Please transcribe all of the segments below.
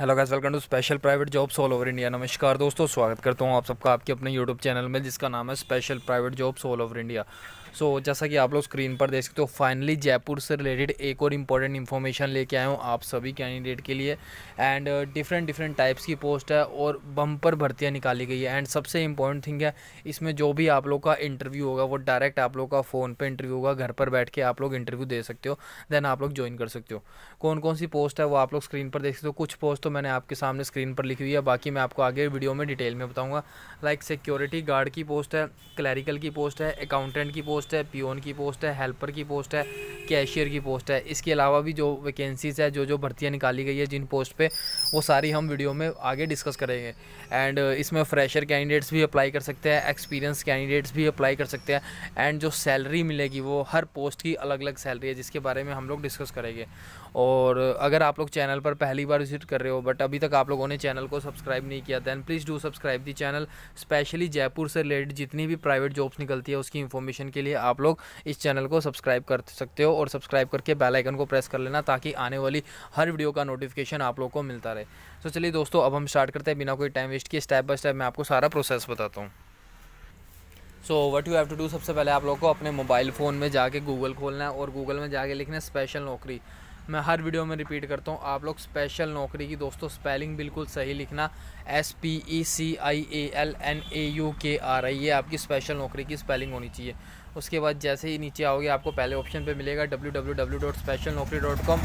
hello guys welcome to special private jobs all over India नमस्कार दोस्तों स्वागत करता हूँ आप सबका आपके अपने यूट्यूब चैनल में जिसका नाम है special private jobs all over India so so, जैसा कि आप लोग स्क्रीन पर देख सकते हो फाइनली जयपुर से रिलेटेड एक और इम्पॉर्टेंट इन्फॉर्मेशन लेके आया हूँ आप सभी कैंडिडेट के लिए एंड डिफरेंट डिफरेंट टाइप्स की पोस्ट है और बम्पर भर्तियाँ निकाली गई है एंड सबसे इम्पॉर्टेंट थिंग है इसमें जो भी आप लोग का इंटरव्यू होगा वो डायरेक्ट आप लोग का फ़ोन पर इंटरव्यू होगा घर पर बैठ के आप लोग इंटरव्यू दे सकते हो देन आप लोग ज्वाइन कर सकते हो कौन कौन सी पोस्ट है वो आप लोग स्क्रीन पर देख सकते हो कुछ पोस्ट तो मैंने आपके सामने स्क्रीन पर लिखी हुई है बाकी मैं आपको आगे वीडियो में डिटेल में बताऊँगा लाइक सिक्योरिटी गार्ड की पोस्ट है क्लैरिकल की पोस्ट है अकाउंटेंट की पोस्ट पोस्ट है पियोन की पोस्ट है हेल्पर की पोस्ट है कैशियर की पोस्ट है इसके अलावा भी जो वैकेंसीज़ है जो जो भर्तियाँ निकाली गई है जिन पोस्ट पे वो सारी हम वीडियो में आगे डिस्कस करेंगे एंड uh, इसमें फ्रेशर कैंडिडेट्स भी अप्लाई कर सकते हैं एक्सपीरियंस कैंडिडेट्स भी अप्लाई कर सकते हैं एंड जो सैलरी मिलेगी वो हर पोस्ट की अलग अलग सैलरी है जिसके बारे में हम लोग डिस्कस करेंगे और uh, अगर आप लोग चैनल पर पहली बार विजिट कर रहे हो बट अभी तक आप लोगों ने चैनल को सब्सक्राइब नहीं किया then please do subscribe the channel specially Jaipur से रिलेटेड जितनी भी प्राइवेट जॉब्स निकलती है उसकी इन्फॉर्मेशन के लिए आप लोग इस चैनल को सब्सक्राइब कर सकते हो और सब्सक्राइब करके बेल आइकन को प्रेस कर लेना ताकि आने वाली हर वीडियो का नोटिफिकेशन आप लोग को मिलता रहे तो चलिए दोस्तों अब हम स्टार्ट करते हैं बिना कोई टाइम वेस्ट किए स्टेप बाय स्टेप मैं आपको सारा प्रोसेस बताता हूँ so what you have to do सबसे पहले आप लोग को अपने मोबाइल फ़ोन में जाके गूगल खोलना है और गूगल में जाके लिखना है स्पेशल नौकरी मैं हर वीडियो में रिपीट करता हूँ आप लोग स्पेशल नौकरी की दोस्तों स्पेलिंग बिल्कुल सही लिखना S P E C I A L N A U K R I ये आपकी स्पेशल नौकरी की स्पेलिंग होनी चाहिए उसके बाद जैसे ही नीचे आओगे आपको पहले ऑप्शन पे मिलेगा W W W dot special Naukri dot com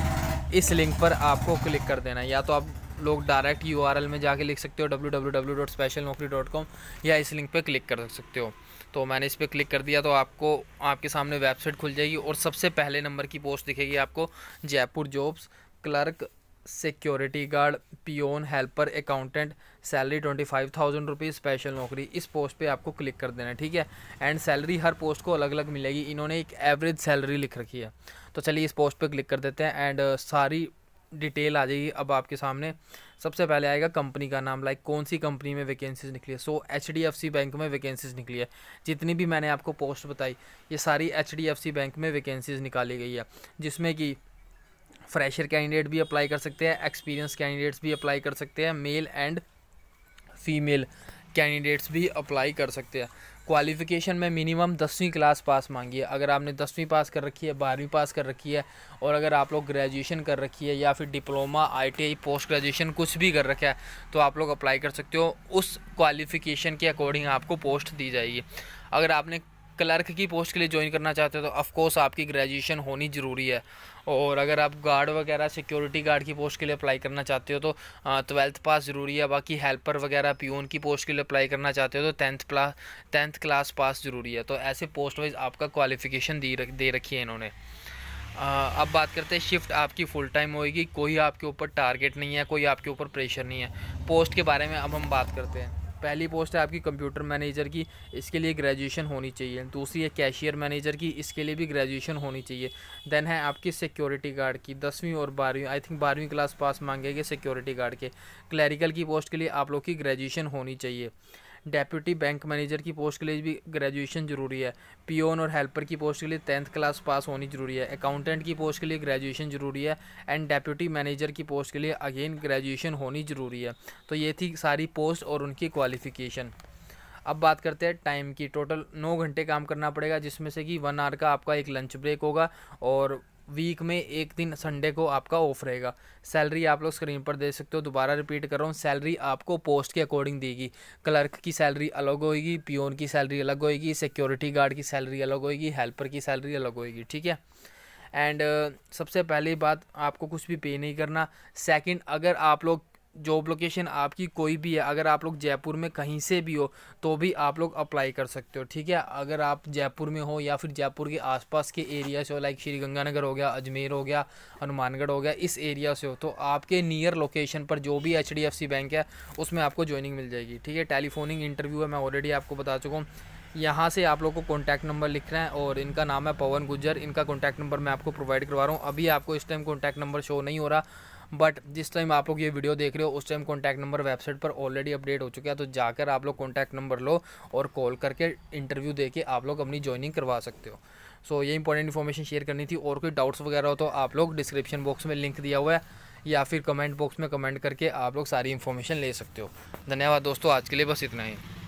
इस लिंक पर आपको क्लिक कर देना या तो आप लोग डायरेक्ट यू आर एल में जाके लिख सकते हो W W W dot special Naukri dot com या इस लिंक पर क्लिक कर सकते हो तो मैंने इस पर क्लिक कर दिया तो आपको आपके सामने वेबसाइट खुल जाएगी और सबसे पहले नंबर की पोस्ट दिखेगी आपको Jaipur jobs clerk security guard peon helper accountant salary twenty five thousand rupees special Naukri इस पोस्ट पे आपको क्लिक कर देना है ठीक है एंड सैलरी हर पोस्ट को अलग अलग मिलेगी इन्होंने एक एवरेज सैलरी लिख रखी है तो चलिए इस पोस्ट पे क्लिक कर देते हैं एंड सारी डिटेल आ जाएगी अब आपके सामने सबसे पहले आएगा कंपनी का नाम लाइक कौन सी कंपनी में वैकेंसीज निकली है so H D F C bank में वैकेंसीज निकली है जितनी भी मैंने आपको पोस्ट बताई ये सारी H D F C bank में वैकेंसीज निकाली गई है जिसमें कि फ्रेशर कैंडिडेट भी अप्लाई कर सकते हैं एक्सपीरियंस कैंडिडेट्स भी अप्लाई कर सकते हैं मेल एंड फीमेल कैंडिडेट्स भी अप्लाई कर सकते हैं क्वालिफ़िकेशन में मिनिमम दसवीं क्लास पास मांगी है अगर आपने दसवीं पास कर रखी है बारहवीं पास कर रखी है और अगर आप लोग ग्रेजुएशन कर रखी है या फिर डिप्लोमा आईटीआई पोस्ट ग्रेजुएशन कुछ भी कर रखा है तो आप लोग अप्लाई कर सकते हो उस क्वालिफ़िकेशन के अकॉर्डिंग आपको पोस्ट दी जाएगी अगर आपने क्लर्क की पोस्ट के लिए ज्वाइन करना चाहते हो तो ऑफ़कोर्स आपकी ग्रेजुएशन होनी ज़रूरी है और अगर आप गार्ड वगैरह सिक्योरिटी गार्ड की पोस्ट के लिए अप्लाई करना चाहते हो तो ट्वेल्थ पास ज़रूरी है बाकी हेल्पर वगैरह पीओन की पोस्ट के लिए अप्लाई करना चाहते हो तो टेंथ प्ला टेंथ क्लास पास ज़रूरी है तो ऐसे पोस्ट वाइज आपका क्वालिफिकेशन दी रख, दे रखी है इन्होंने अब बात करते हैं शिफ्ट आपकी फुल टाइम होएगी कोई आपके ऊपर टारगेट नहीं है कोई आपके ऊपर प्रेशर नहीं है पोस्ट के बारे में अब हम बात करते हैं पहली पोस्ट है आपकी कंप्यूटर मैनेजर की इसके लिए ग्रेजुएशन होनी चाहिए दूसरी है कैशियर मैनेजर की इसके लिए भी ग्रेजुएशन होनी चाहिए देन है आपकी सिक्योरिटी गार्ड की दसवीं और बारहवीं आई थिंक बारहवीं क्लास पास मांगेगी सिक्योरिटी गार्ड के क्लैरिकल की पोस्ट के लिए आप लोग की ग्रेजुएशन होनी चाहिए डेप्यूटी बैंक मैनेजर की पोस्ट के लिए भी ग्रेजुएशन जरूरी है पियोन और हेल्पर की पोस्ट के लिए टेंथ क्लास पास होनी जरूरी है अकाउंटेंट की पोस्ट के लिए ग्रेजुएशन जरूरी है एंड डेप्यूटी मैनेजर की पोस्ट के लिए अगेन ग्रेजुएशन होनी जरूरी है तो ये थी सारी पोस्ट और उनकी क्वालिफिकेशन अब बात करते हैं टाइम की टोटल नौ घंटे काम करना पड़ेगा जिसमें से कि वन आवर का आपका एक लंच ब्रेक होगा और वीक में एक दिन संडे को आपका ऑफ रहेगा सैलरी आप लोग स्क्रीन पर दे सकते हो दोबारा रिपीट कर रहा हूँ सैलरी आपको पोस्ट के अकॉर्डिंग देगी क्लर्क की सैलरी अलग होएगी पियोन की सैलरी अलग होएगी सिक्योरिटी गार्ड की सैलरी अलग होएगी हेल्पर की सैलरी अलग होएगी ठीक है एंड uh, सबसे पहली बात आपको कुछ भी पे नहीं करना सेकंड अगर आप लोग जॉब लोकेशन आपकी कोई भी है अगर आप लोग जयपुर में कहीं से भी हो तो भी आप लोग अप्लाई कर सकते हो ठीक है अगर आप जयपुर में हो या फिर जयपुर के आसपास के एरिया से हो लाइक श्रीगंगानगर हो गया अजमेर हो गया हनुमानगढ़ हो गया इस एरिया से हो तो आपके नियर लोकेशन पर जो भी एच बैंक है उसमें आपको ज्वाइनिंग मिल जाएगी ठीक है टेलीफोनिंग इंटरव्यू है मैं ऑलरेडी आपको बता चुका हूँ यहाँ से आप लोग को कॉन्टैक्ट नंबर लिख रहे है और इनका नाम है पवन गुज्जर इनका कॉन्टैक्ट नंबर मैं आपको प्रोवाइड करवा रहा हूँ अभी आपको इस टाइम कॉन्टैक्ट नंबर शो नहीं हो रहा बट जिस टाइम आप लोग ये वीडियो देख रहे हो उस टाइम कॉन्टैक्ट नंबर वेबसाइट पर ऑलरेडी अपडेट हो चुका है तो जाकर आप लोग कॉन्टैक्ट नंबर लो और कॉल करके इंटरव्यू दे के आप लोग अपनी ज्वाइनिंग करवा सकते हो सो so, ये इंपॉर्टेंट इन्फॉर्मेशन शेयर करनी थी और कोई डाउट्स वगैरह हो तो आप लोग डिस्क्रिप्शन बॉक्स में लिंक दिया हुआ है या फिर कमेंट बॉक्स में कमेंट करके आप लोग सारी इन्फॉर्मेशन ले सकते हो धन्यवाद दोस्तों आज के लिए बस इतना ही